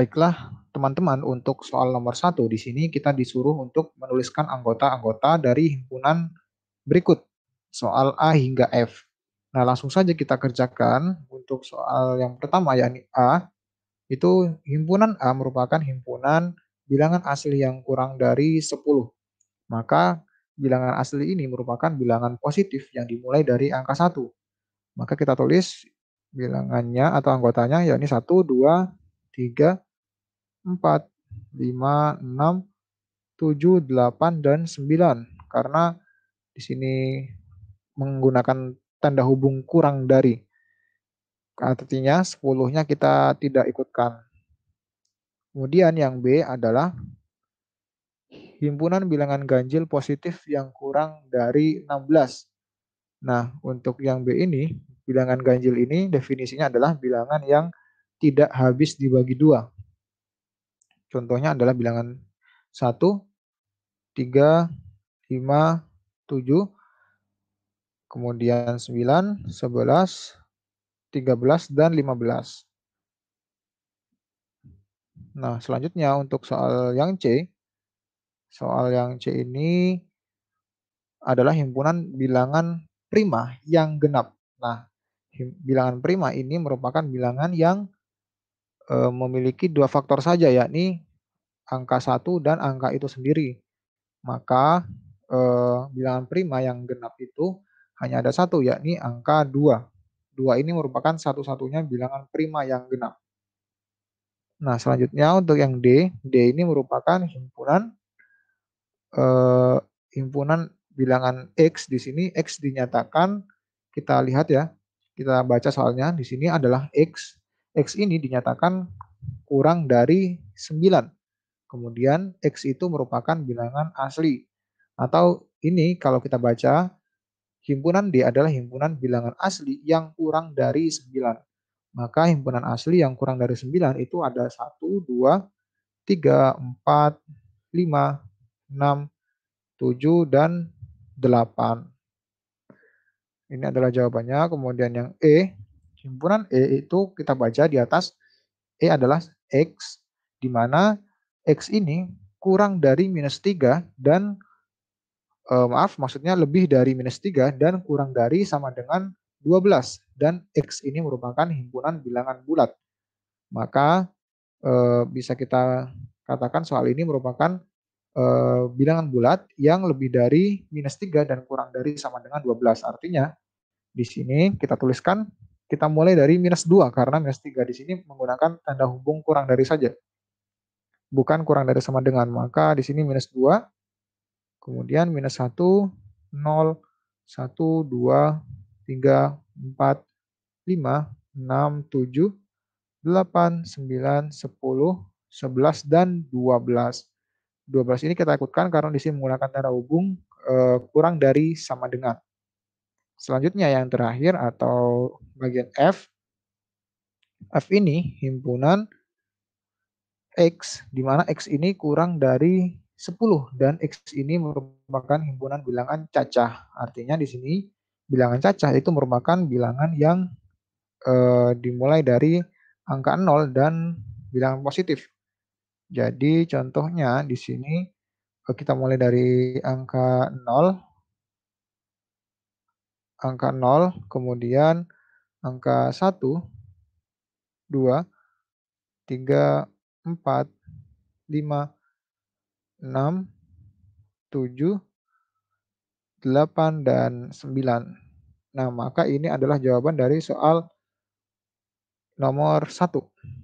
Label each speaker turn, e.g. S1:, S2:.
S1: Baiklah, teman-teman, untuk soal nomor satu di sini kita disuruh untuk menuliskan anggota-anggota dari himpunan berikut, soal A hingga F. Nah, langsung saja kita kerjakan untuk soal yang pertama, yakni A. Itu himpunan A merupakan himpunan bilangan asli yang kurang dari 10. Maka bilangan asli ini merupakan bilangan positif yang dimulai dari angka 1. Maka kita tulis bilangannya atau anggotanya yakni 1, 2, 3, 4, 5, 6, 7, 8, dan 9. Karena di sini menggunakan tanda hubung kurang dari. Artinya 10-nya kita tidak ikutkan. Kemudian yang B adalah himpunan bilangan ganjil positif yang kurang dari 16. Nah, untuk yang B ini, bilangan ganjil ini definisinya adalah bilangan yang tidak habis dibagi dua. Contohnya adalah bilangan 1, 3, 5, 7, kemudian 9, 11, 13, dan 15. Nah, selanjutnya untuk soal yang C. Soal yang C ini adalah himpunan bilangan prima yang genap. Nah, bilangan prima ini merupakan bilangan yang Eh, memiliki dua faktor saja yakni angka satu dan angka itu sendiri. Maka e, bilangan prima yang genap itu hanya ada satu yakni angka dua dua ini merupakan satu-satunya bilangan prima yang genap. Nah, selanjutnya untuk yang D, D ini merupakan himpunan eh, himpunan bilangan X di sini X dinyatakan kita lihat ya. Kita baca soalnya di sini adalah X X ini dinyatakan kurang dari 9. Kemudian X itu merupakan bilangan asli. Atau ini kalau kita baca, himpunan D adalah himpunan bilangan asli yang kurang dari 9. Maka himpunan asli yang kurang dari 9 itu ada 1, 2, 3, 4, 5, 6, 7, dan 8. Ini adalah jawabannya. Kemudian yang E, Himpunan E itu kita baca di atas E adalah X di mana X ini kurang dari minus 3 dan eh, maaf maksudnya lebih dari minus 3 dan kurang dari sama dengan 12 dan X ini merupakan himpunan bilangan bulat. Maka eh, bisa kita katakan soal ini merupakan eh, bilangan bulat yang lebih dari minus 3 dan kurang dari sama dengan 12. Artinya di sini kita tuliskan kita mulai dari minus 2 karena minus 3 di sini menggunakan tanda hubung kurang dari saja. Bukan kurang dari sama dengan, maka di sini minus 2, kemudian minus 1, 0, 1, 2, 3, 4, 5, 6, 7, 8, 9, 10, 11, dan 12. 12 ini kita ikutkan karena di sini menggunakan tanda hubung eh, kurang dari sama dengan. Selanjutnya yang terakhir atau bagian F. F ini himpunan X, di mana X ini kurang dari 10 dan X ini merupakan himpunan bilangan cacah. Artinya di sini bilangan cacah itu merupakan bilangan yang e, dimulai dari angka 0 dan bilangan positif. Jadi contohnya di sini eh, kita mulai dari angka 0 angka 0, kemudian angka 1, 2, 3, 4, 5, 6, 7, 8, dan 9. Nah, maka ini adalah jawaban dari soal nomor 1.